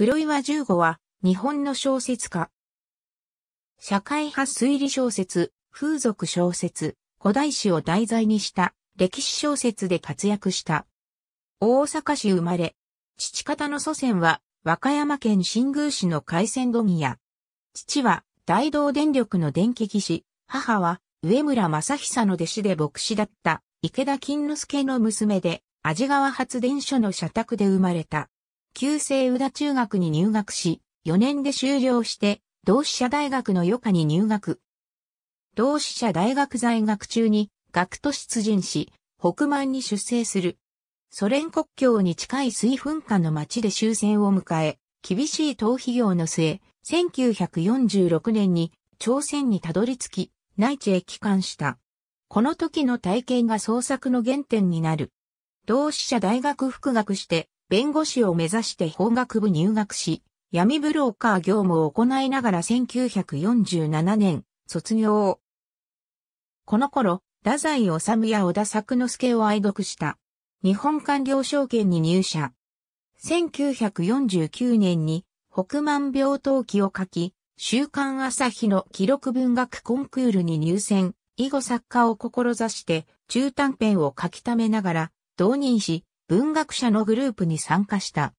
黒岩十五は、日本の小説家。社会派推理小説、風俗小説、古代史を題材にした歴史小説で活躍した。大阪市生まれ。父方の祖先は和歌山県新宮市の海鮮ミ屋。父は大同電力の電気技師、母は上村正久の弟子で牧師だった池田金之助の娘で、味川発電所の社宅で生まれた。旧制宇田中学に入学し、4年で修了して、同志社大学の余下に入学。同志社大学在学中に、学徒出陣し、北満に出征する。ソ連国境に近い水噴火の町で終戦を迎え、厳しい逃避業の末、1946年に朝鮮にたどり着き、内地へ帰還した。この時の体験が創作の原点になる。同志社大学復学して、弁護士を目指して法学部入学し、闇ブローカー業務を行いながら1947年、卒業。この頃、太宰治や小田作之助を愛読した。日本官僚証券に入社。1949年に北満病棟記を書き、週刊朝日の記録文学コンクールに入選、以後作家を志して中短編を書きためながら、同任し、文学者のグループに参加した。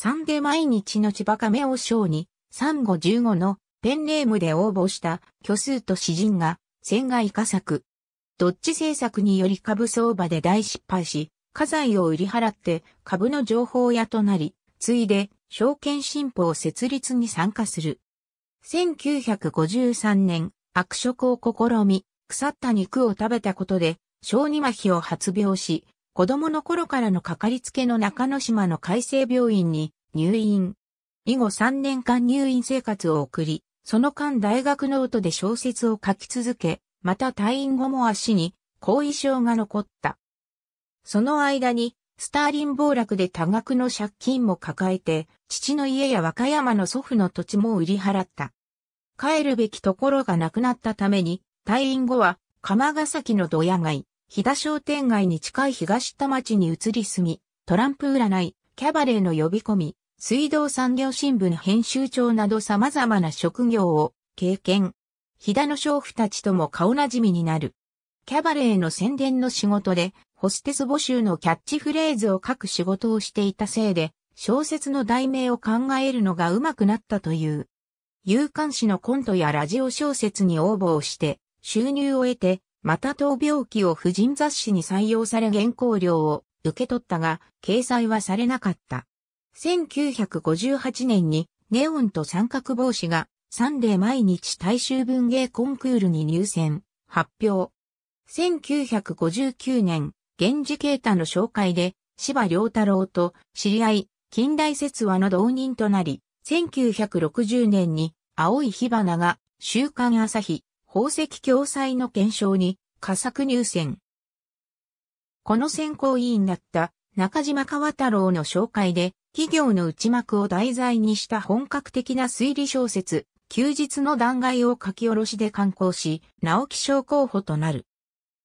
3で毎日の千葉亀を賞に、3515のペンネームで応募した虚数と詩人が、仙外化作。どっち政策により株相場で大失敗し、家財を売り払って株の情報屋となり、ついで証券新報設立に参加する。1953年、悪食を試み、腐った肉を食べたことで、小児麻痺を発病し、子供の頃からのかかりつけの中之島の海生病院に入院。以後3年間入院生活を送り、その間大学ノートで小説を書き続け、また退院後も足に後遺症が残った。その間に、スターリン暴落で多額の借金も抱えて、父の家や和歌山の祖父の土地も売り払った。帰るべきところがなくなったために、退院後は、鎌ヶ崎の土屋街、飛騨商店街に近い東田町に移り住み、トランプ占い、キャバレーの呼び込み、水道産業新聞編集長など様々な職業を経験。飛騨の娼婦たちとも顔なじみになる。キャバレーの宣伝の仕事で、ホステス募集のキャッチフレーズを書く仕事をしていたせいで、小説の題名を考えるのが上手くなったという。有刊誌のコントやラジオ小説に応募をして、収入を得て、また闘病記を婦人雑誌に採用され原稿料を受け取ったが、掲載はされなかった。1958年にネオンと三角帽子がサンデー毎日大衆文芸コンクールに入選、発表。1959年、源氏啓太の紹介で、芝良太郎と知り合い、近代説話の同人となり、1960年に青い火花が週刊朝日、宝石共済の検証に、加作入選。この選考委員だった中島川太郎の紹介で、企業の内幕を題材にした本格的な推理小説、休日の断崖を書き下ろしで刊行し、直木賞候補となる。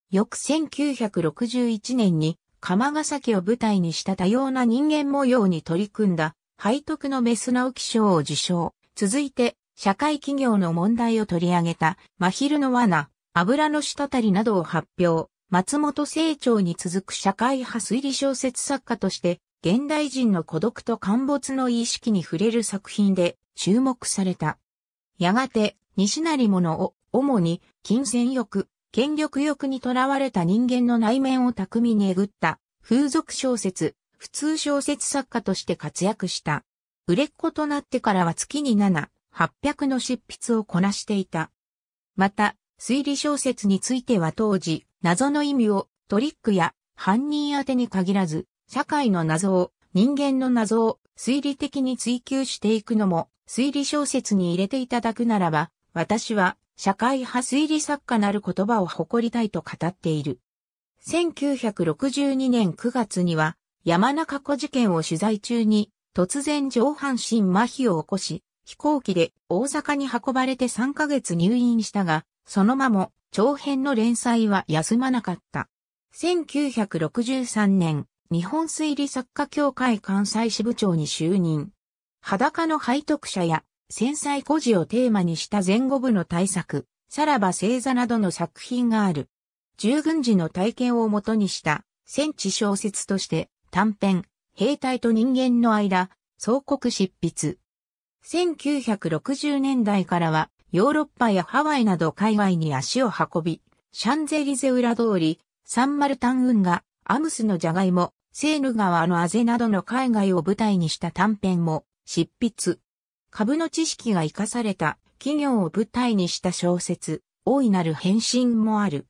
翌1961年に、鎌ヶ崎を舞台にした多様な人間模様に取り組んだ、背徳のメス直木賞を受賞。続いて、社会企業の問題を取り上げた、真昼の罠、油の滴りなどを発表、松本清張に続く社会派推理小説作家として、現代人の孤独と陥没の意識に触れる作品で注目された。やがて、西成物を、主に、金銭欲、権力欲にとらわれた人間の内面を巧みにえぐった、風俗小説、普通小説作家として活躍した。売れっ子となってからは月に7、800の執筆をこなしていた。また、推理小説については当時、謎の意味をトリックや犯人宛てに限らず、社会の謎を、人間の謎を推理的に追求していくのも、推理小説に入れていただくならば、私は社会派推理作家なる言葉を誇りたいと語っている。1962年9月には、山中湖事件を取材中に、突然上半身麻痺を起こし、飛行機で大阪に運ばれて3ヶ月入院したが、そのまま長編の連載は休まなかった。1963年、日本推理作家協会関西支部長に就任。裸の背徳者や戦災孤児をテーマにした前後部の大作、さらば星座などの作品がある。従軍時の体験をもとにした戦地小説として短編、兵隊と人間の間、総国執筆、1960年代からはヨーロッパやハワイなど海外に足を運び、シャンゼリゼ裏通り、サンマルタン運河、アムスのジャガイモ、セーヌ川のアゼなどの海外を舞台にした短編も執筆。株の知識が活かされた企業を舞台にした小説、大いなる変身もある。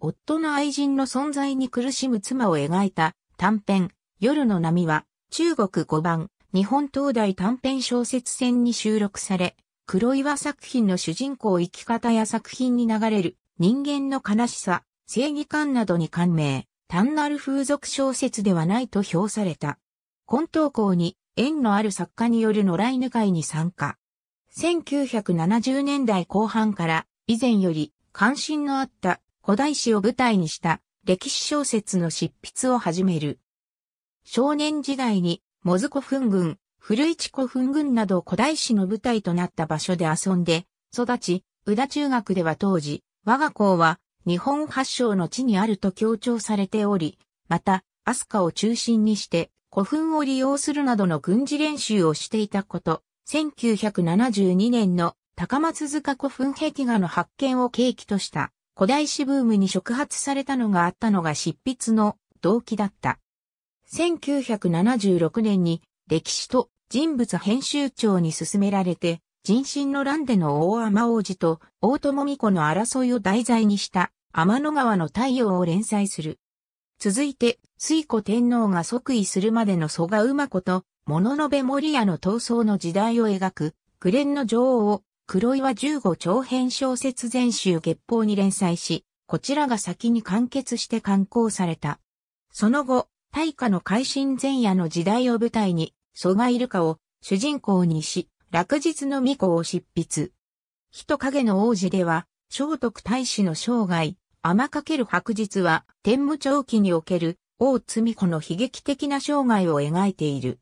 夫の愛人の存在に苦しむ妻を描いた短編、夜の波は中国5番、日本東大短編小説戦に収録され、黒岩作品の主人公生き方や作品に流れる人間の悲しさ、正義感などに感銘、単なる風俗小説ではないと評された。根投校に縁のある作家による野良犬会に参加。1970年代後半から以前より関心のあった古代史を舞台にした歴史小説の執筆を始める。少年時代にモズ古墳群、古市古墳群など古代史の舞台となった場所で遊んで、育ち、宇田中学では当時、我が校は日本発祥の地にあると強調されており、また、アスカを中心にして古墳を利用するなどの軍事練習をしていたこと、1972年の高松塚古墳壁画の発見を契機とした古代史ブームに触発されたのがあったのが執筆の動機だった。1976年に歴史と人物編集長に進められて、人心の乱での大天王子と大友美子の争いを題材にした天の川の太陽を連載する。続いて、水古天皇が即位するまでの蘇我馬子と、物の部守屋の闘争の時代を描く、紅蓮の女王を、黒岩15長編小説全集月報に連載し、こちらが先に完結して刊行された。その後、大化の改新前夜の時代を舞台に、蘇我イルカを主人公にし、落日の巫女を執筆。人影の王子では、聖徳太子の生涯、天かける白日は、天武長期における王巫子の悲劇的な生涯を描いている。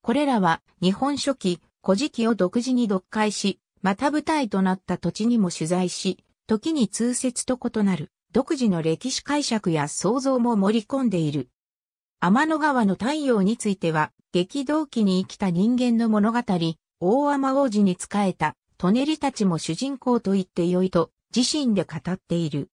これらは、日本初期、古事記を独自に読解し、また舞台となった土地にも取材し、時に通説と異なる、独自の歴史解釈や想像も盛り込んでいる。天の川の太陽については、激動期に生きた人間の物語、大天王子に仕えた、トネリたちも主人公と言ってよいと、自身で語っている。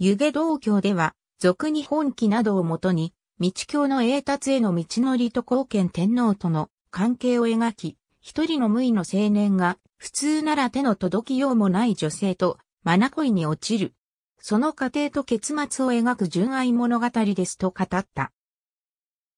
湯気道教では、俗に本気などをもとに、道教の栄達への道のりと貢献天皇との関係を描き、一人の無為の青年が、普通なら手の届きようもない女性と、マナ恋に落ちる。その過程と結末を描く純愛物語ですと語った。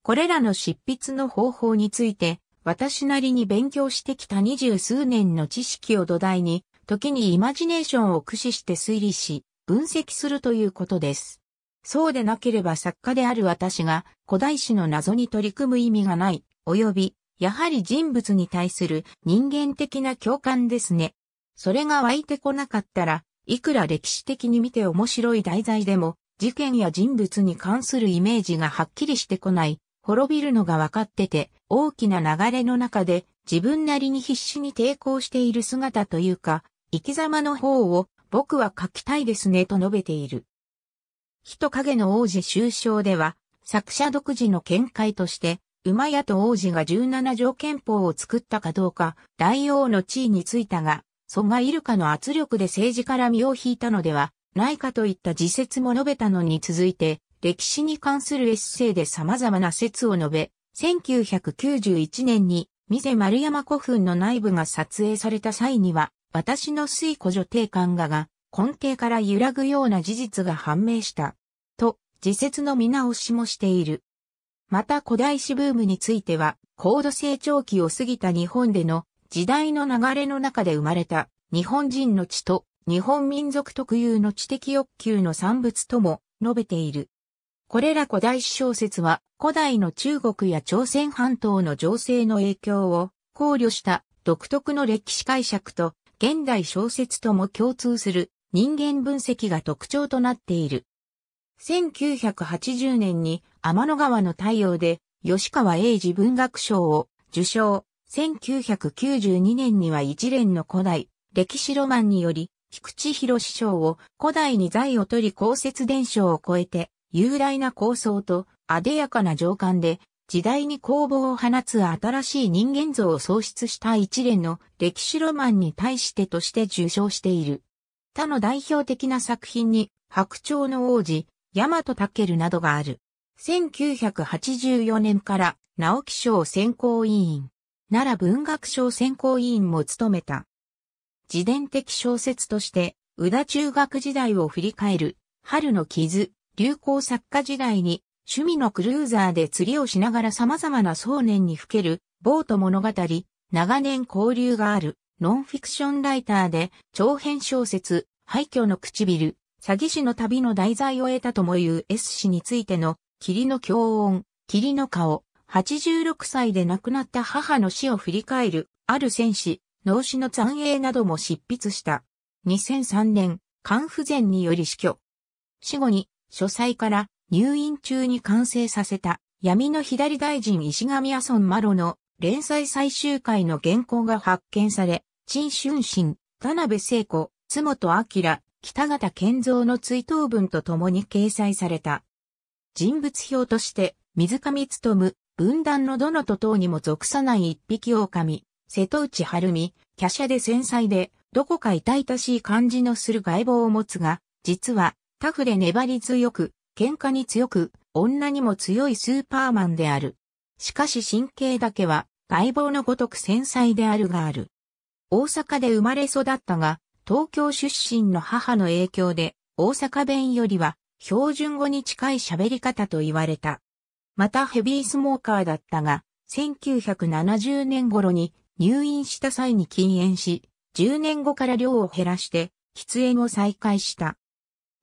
これらの執筆の方法について、私なりに勉強してきた二十数年の知識を土台に、時にイマジネーションを駆使して推理し、分析するということです。そうでなければ作家である私が古代史の謎に取り組む意味がない、及び、やはり人物に対する人間的な共感ですね。それが湧いてこなかったら、いくら歴史的に見て面白い題材でも、事件や人物に関するイメージがはっきりしてこない、滅びるのが分かってて、大きな流れの中で自分なりに必死に抵抗している姿というか、生き様の方を僕は書きたいですねと述べている。人影の王子終章では、作者独自の見解として、馬屋と王子が17条憲法を作ったかどうか、大王の地位についたが、蘇我イルカの圧力で政治から身を引いたのではないかといった自説も述べたのに続いて、歴史に関するエッセイで様々な説を述べ、1991年に、ミゼ丸山古墳の内部が撮影された際には、私の水古女帝官画が根底から揺らぐような事実が判明した。と、自説の見直しもしている。また古代史ブームについては、高度成長期を過ぎた日本での時代の流れの中で生まれた日本人の血と日本民族特有の知的欲求の産物とも述べている。これら古代史小説は古代の中国や朝鮮半島の情勢の影響を考慮した独特の歴史解釈と現代小説とも共通する人間分析が特徴となっている。1980年に天の川の太陽で吉川英治文学賞を受賞。1992年には一連の古代歴史ロマンにより菊池博賞を古代に財を取り公設伝承を超えて雄大な構想と、あでやかな情感で、時代に工房を放つ新しい人間像を創出した一連の歴史ロマンに対してとして受賞している。他の代表的な作品に、白鳥の王子、大和武などがある。1984年から直木賞選考委員、奈良文学賞選考委員も務めた。自伝的小説として、宇田中学時代を振り返る、春の傷、流行作家時代に趣味のクルーザーで釣りをしながら様々な想念にふけるボート物語、長年交流があるノンフィクションライターで長編小説、廃墟の唇、詐欺師の旅の題材を得たともいう S 氏についての霧の強音、霧の顔、86歳で亡くなった母の死を振り返る、ある戦士、脳死の残影なども執筆した。2003年、肝不全により死去。死後に書斎から入院中に完成させた闇の左大臣石上阿孫マロの連載最終回の原稿が発見され、陳春心、田辺聖子、津本明、北方健三の追悼文と共に掲載された。人物表として、水上努、分断のどのと等にも属さない一匹狼、瀬戸内晴美、華奢で繊細で、どこか痛々しい感じのする外貌を持つが、実は、タフで粘り強く、喧嘩に強く、女にも強いスーパーマンである。しかし神経だけは、外貌のごとく繊細であるがある。大阪で生まれ育ったが、東京出身の母の影響で、大阪弁よりは、標準語に近い喋り方と言われた。またヘビースモーカーだったが、1970年頃に入院した際に禁煙し、10年後から量を減らして、喫煙を再開した。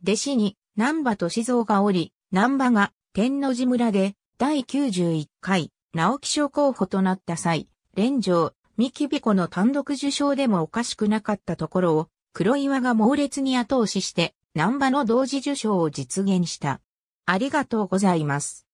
弟子に南波歳三がおり、南波が天の寺村で第91回直木賞候補となった際、連城、三木彦の単独受賞でもおかしくなかったところを、黒岩が猛烈に後押しして、南波の同時受賞を実現した。ありがとうございます。